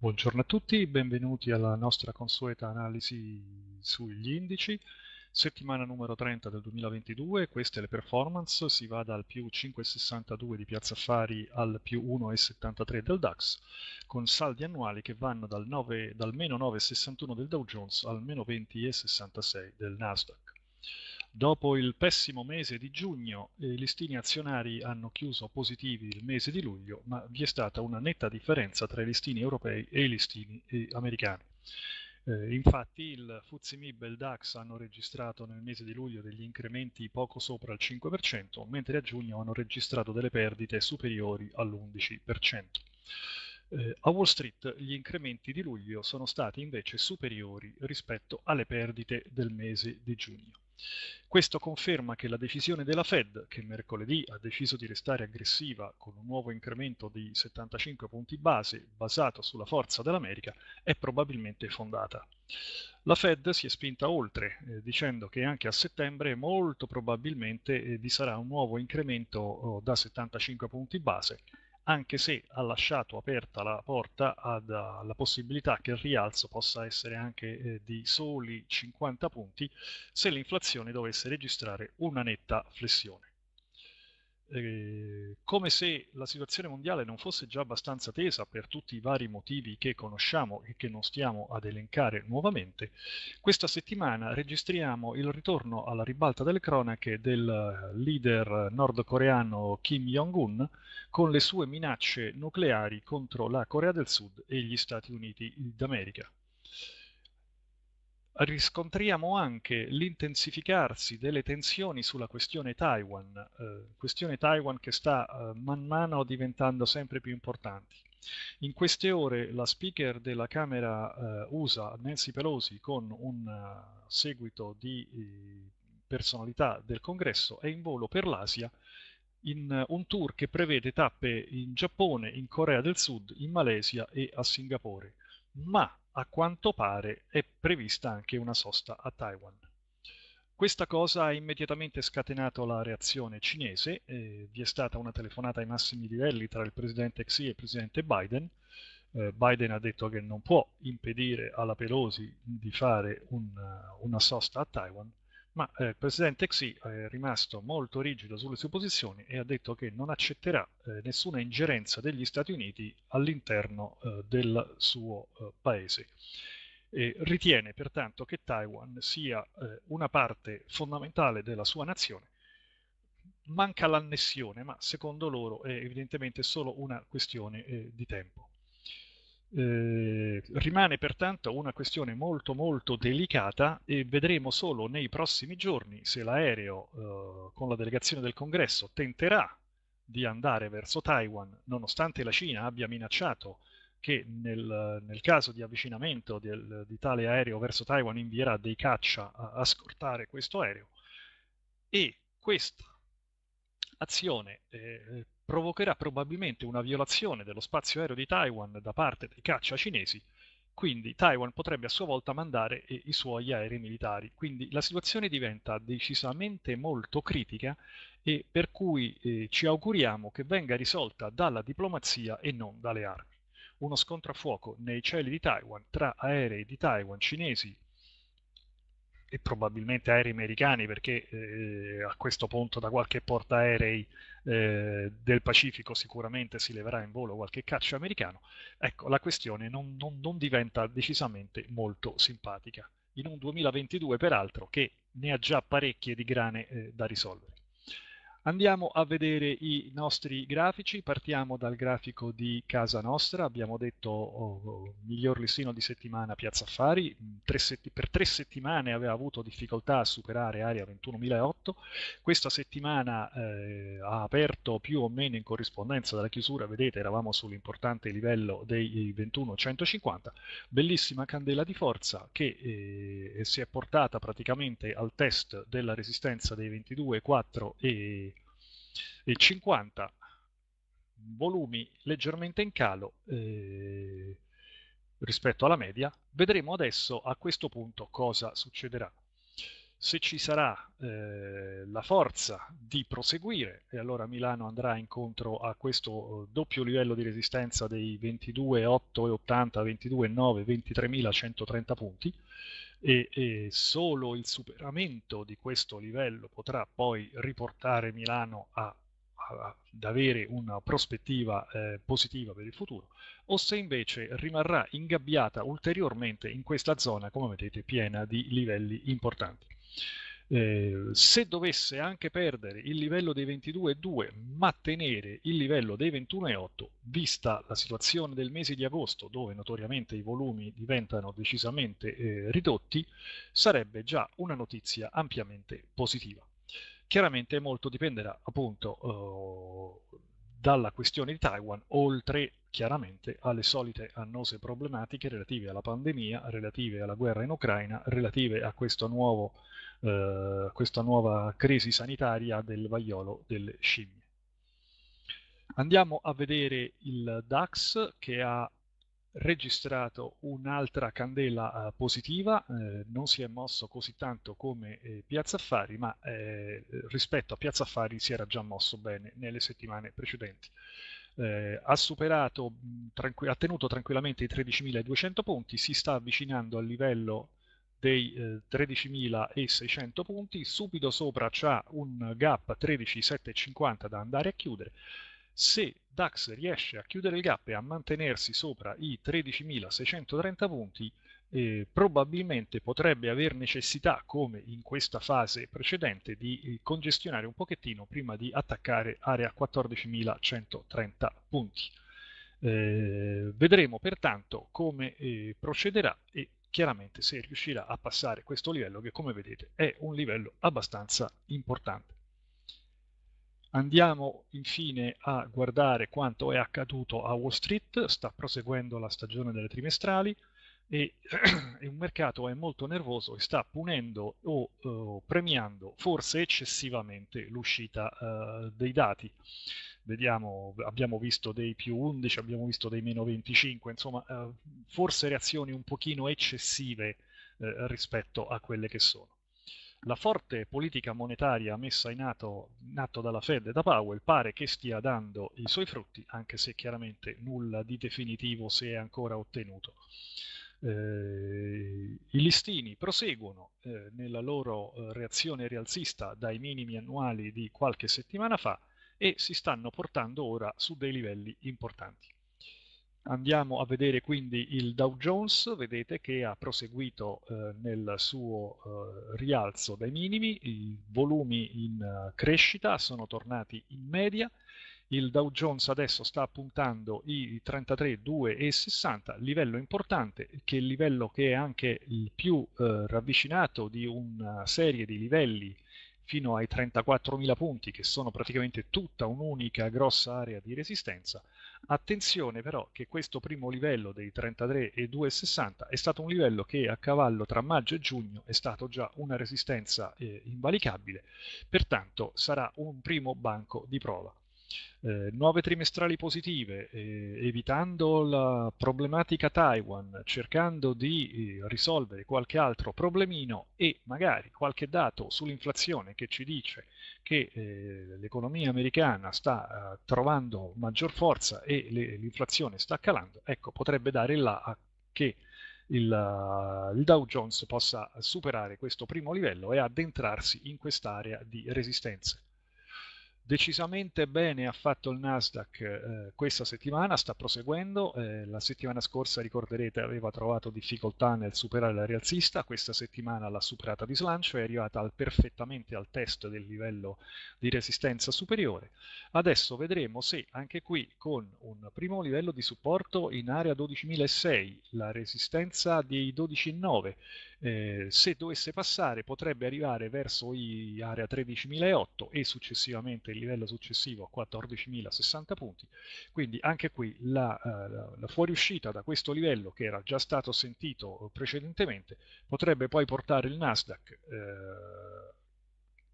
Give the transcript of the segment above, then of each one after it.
Buongiorno a tutti, benvenuti alla nostra consueta analisi sugli indici. Settimana numero 30 del 2022, queste le performance, si va dal più 5,62 di Piazza Affari al più 1,73 del DAX, con saldi annuali che vanno dal, 9, dal meno 9,61 del Dow Jones al meno 20,66 del Nasdaq. Dopo il pessimo mese di giugno, eh, i listini azionari hanno chiuso positivi il mese di luglio, ma vi è stata una netta differenza tra i listini europei e i listini eh, americani. Eh, infatti il Fuzzi Mib e il DAX hanno registrato nel mese di luglio degli incrementi poco sopra il 5%, mentre a giugno hanno registrato delle perdite superiori all'11%. Eh, a Wall Street gli incrementi di luglio sono stati invece superiori rispetto alle perdite del mese di giugno. Questo conferma che la decisione della Fed, che mercoledì ha deciso di restare aggressiva con un nuovo incremento di 75 punti base basato sulla forza dell'America, è probabilmente fondata. La Fed si è spinta oltre, eh, dicendo che anche a settembre molto probabilmente eh, vi sarà un nuovo incremento oh, da 75 punti base anche se ha lasciato aperta la porta alla eh, possibilità che il rialzo possa essere anche eh, di soli 50 punti se l'inflazione dovesse registrare una netta flessione. Eh, come se la situazione mondiale non fosse già abbastanza tesa per tutti i vari motivi che conosciamo e che non stiamo ad elencare nuovamente, questa settimana registriamo il ritorno alla ribalta delle cronache del eh, leader nordcoreano Kim Jong-un con le sue minacce nucleari contro la Corea del Sud e gli Stati Uniti d'America riscontriamo anche l'intensificarsi delle tensioni sulla questione Taiwan, eh, questione Taiwan che sta eh, man mano diventando sempre più importante. In queste ore la speaker della Camera eh, USA, Nancy Pelosi, con un eh, seguito di eh, personalità del congresso, è in volo per l'Asia in eh, un tour che prevede tappe in Giappone, in Corea del Sud, in Malesia e a Singapore. Ma a quanto pare è prevista anche una sosta a Taiwan. Questa cosa ha immediatamente scatenato la reazione cinese, eh, vi è stata una telefonata ai massimi livelli tra il presidente Xi e il presidente Biden. Eh, Biden ha detto che non può impedire alla Pelosi di fare un, una sosta a Taiwan ma eh, il presidente Xi è rimasto molto rigido sulle sue posizioni e ha detto che non accetterà eh, nessuna ingerenza degli Stati Uniti all'interno eh, del suo eh, paese. E ritiene pertanto che Taiwan sia eh, una parte fondamentale della sua nazione. Manca l'annessione, ma secondo loro è evidentemente solo una questione eh, di tempo. Eh, rimane pertanto una questione molto molto delicata e vedremo solo nei prossimi giorni se l'aereo eh, con la delegazione del congresso tenterà di andare verso Taiwan nonostante la Cina abbia minacciato che nel, nel caso di avvicinamento del, di tale aereo verso Taiwan invierà dei caccia a, a scortare questo aereo e questa azione eh, eh, provocherà probabilmente una violazione dello spazio aereo di Taiwan da parte dei caccia cinesi, quindi Taiwan potrebbe a sua volta mandare eh, i suoi aerei militari. Quindi la situazione diventa decisamente molto critica e per cui eh, ci auguriamo che venga risolta dalla diplomazia e non dalle armi. Uno scontro a fuoco nei cieli di Taiwan tra aerei di Taiwan cinesi e probabilmente aerei americani perché eh, a questo punto da qualche portaerei eh, del Pacifico sicuramente si leverà in volo qualche caccia americano, ecco la questione non, non, non diventa decisamente molto simpatica in un 2022 peraltro che ne ha già parecchie di grane eh, da risolvere. Andiamo a vedere i nostri grafici, partiamo dal grafico di casa nostra, abbiamo detto oh, oh miglior listino di settimana Piazza Affari, mm, tre setti, per tre settimane aveva avuto difficoltà a superare area 21.008, questa settimana eh, ha aperto più o meno in corrispondenza dalla chiusura, vedete eravamo sull'importante livello dei 21.150, bellissima candela di forza che eh, si è portata praticamente al test della resistenza dei 22.4 e e 50 volumi leggermente in calo eh, rispetto alla media. Vedremo adesso a questo punto cosa succederà se ci sarà eh, la forza di proseguire, e allora Milano andrà incontro a questo eh, doppio livello di resistenza dei 22,880, 22,9, 23.130 punti, e, e, solo il superamento di questo livello potrà poi riportare Milano a, ad avere una prospettiva eh, positiva per il futuro, o se invece rimarrà ingabbiata ulteriormente in questa zona, come vedete, piena di livelli importanti. Eh, se dovesse anche perdere il livello dei 22,2 ma tenere il livello dei 21,8 vista la situazione del mese di agosto dove notoriamente i volumi diventano decisamente eh, ridotti sarebbe già una notizia ampiamente positiva chiaramente molto dipenderà appunto eh, dalla questione di Taiwan, oltre chiaramente alle solite annose problematiche relative alla pandemia, relative alla guerra in Ucraina, relative a nuovo, eh, questa nuova crisi sanitaria del vaiolo delle scimmie. Andiamo a vedere il DAX che ha registrato un'altra candela eh, positiva, eh, non si è mosso così tanto come eh, Piazza Affari, ma eh, rispetto a Piazza Affari si era già mosso bene nelle settimane precedenti. Eh, ha superato, tranqu- ha tenuto tranquillamente i 13.200 punti, si sta avvicinando al livello dei 13.600 eh, punti, subito sopra c'è un gap 13.750 da andare a chiudere, se DAX riesce a chiudere il gap e a mantenersi sopra i 13.630 punti, eh, probabilmente potrebbe aver necessità, come in questa fase precedente, di eh, congestionare un pochettino prima di attaccare area 14.130 punti. Eh, vedremo pertanto come eh, procederà e chiaramente se riuscirà a passare questo livello che come vedete è un livello abbastanza importante. Andiamo infine a guardare quanto è accaduto a Wall Street, sta proseguendo la stagione delle trimestrali e, e un mercato è molto nervoso e sta punendo o eh, premiando forse eccessivamente l'uscita eh, dei dati. Vediamo, abbiamo visto dei più 11, abbiamo visto dei meno 25, insomma eh, forse reazioni un pochino eccessive eh, rispetto a quelle che sono la forte politica monetaria messa in atto, in atto, dalla Fed e da Powell pare che stia dando i suoi frutti, anche se chiaramente nulla di definitivo si è ancora ottenuto. Eh, I listini proseguono eh, nella loro eh, reazione rialzista dai minimi annuali di qualche settimana fa e si stanno portando ora su dei livelli importanti. Andiamo a vedere quindi il Dow Jones, vedete che ha proseguito eh, nel suo eh, rialzo dai minimi, i volumi in eh, crescita sono tornati in media, il Dow Jones adesso sta puntando i 33,260, livello importante, che è il livello che è anche il più eh, ravvicinato di una serie di livelli fino ai 34.000 punti, che sono praticamente tutta un'unica grossa area di resistenza, Attenzione però che questo primo livello dei 33 e 2,60 è stato un livello che a cavallo tra maggio e giugno è stato già una resistenza eh, invalicabile, pertanto sarà un primo banco di prova. Eh, nuove trimestrali positive, eh, evitando la problematica Taiwan, cercando di eh, risolvere qualche altro problemino e magari qualche dato sull'inflazione che ci dice che eh, l'economia americana sta eh, trovando maggior forza e l'inflazione sta calando, ecco, potrebbe dare il là a che il, il, Dow Jones possa superare questo primo livello e addentrarsi in quest'area di resistenze decisamente bene ha fatto il Nasdaq eh, questa settimana, sta proseguendo, eh, la settimana scorsa ricorderete aveva trovato difficoltà nel superare la rialzista, questa settimana l'ha superata di slancio, è arrivata al, perfettamente al test del livello di resistenza superiore, adesso vedremo se anche qui con un primo livello di supporto in area 12.006, la resistenza di 12.9 eh, se dovesse passare potrebbe arrivare verso i area 13.008 e successivamente il livello successivo a 14.060 punti, quindi anche qui la, eh, la, la fuoriuscita da questo livello che era già stato sentito precedentemente potrebbe poi portare il Nasdaq eh,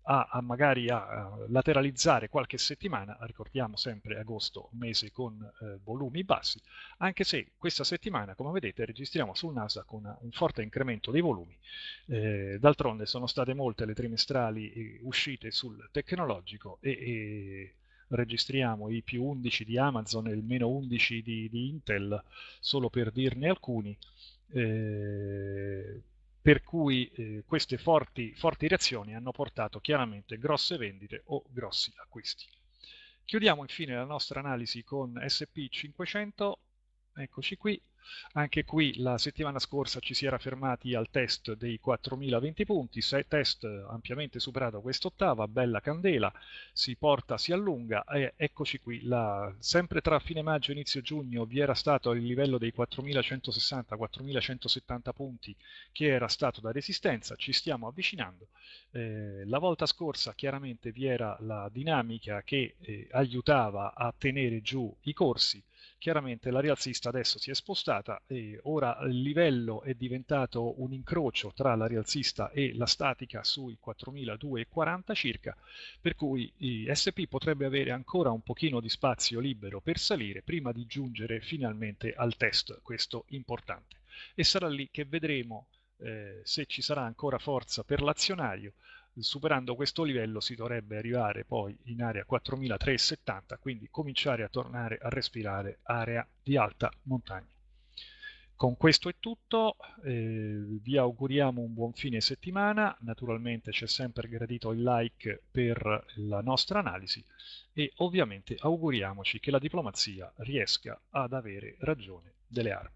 a, a magari a lateralizzare qualche settimana, ricordiamo sempre agosto, mese con eh, volumi bassi, anche se questa settimana, come vedete, registriamo sul Nasdaq una, eh, un forte incremento dei volumi. Eh, d'altronde sono state molte le trimestrali eh, uscite sul tecnologico e, e registriamo i più 11 di Amazon e il meno 11 di, di Intel, solo per dirne alcuni. Eh, per cui eh, queste forti, forti reazioni hanno portato chiaramente grosse vendite o grossi acquisti. Chiudiamo infine la nostra analisi con SP500, eccoci qui, anche qui la settimana scorsa ci si era fermati al test dei 4020 punti, se test ampiamente superato quest'ottava, bella candela, si porta, si allunga e eccoci qui. La, sempre tra fine maggio e inizio giugno vi era stato il livello dei 4160-4170 punti che era stato da resistenza, ci stiamo avvicinando. Eh, la volta scorsa chiaramente vi era la dinamica che eh, aiutava a tenere giù i corsi, chiaramente la rialzista adesso si è spostata passata. E ora il livello è diventato un incrocio tra la rialzista e la statica sui 4240 circa, per cui SP potrebbe avere ancora un pochino di spazio libero per salire prima di giungere finalmente al test, questo importante. E sarà lì che vedremo eh, se ci sarà ancora forza per l'azionario, superando questo livello si dovrebbe arrivare poi in area 4370, quindi cominciare a tornare a respirare area di alta montagna. Con questo è tutto, eh, vi auguriamo un buon fine settimana, naturalmente c'è sempre gradito il like per la nostra analisi e ovviamente auguriamoci che la diplomazia riesca ad avere ragione delle armi.